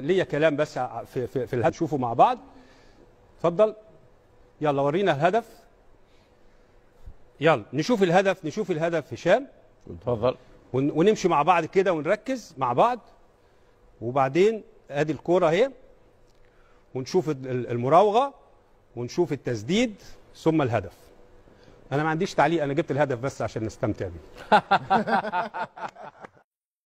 ليا كلام بس في في, في الهدف شوفوا مع بعض اتفضل يلا ورينا الهدف يلا نشوف الهدف نشوف الهدف هشام اتفضل ونمشي مع بعض كده ونركز مع بعض وبعدين ادي الكوره اهي ونشوف المراوغه ونشوف التسديد ثم الهدف انا ما عنديش تعليق انا جبت الهدف بس عشان نستمتع بيه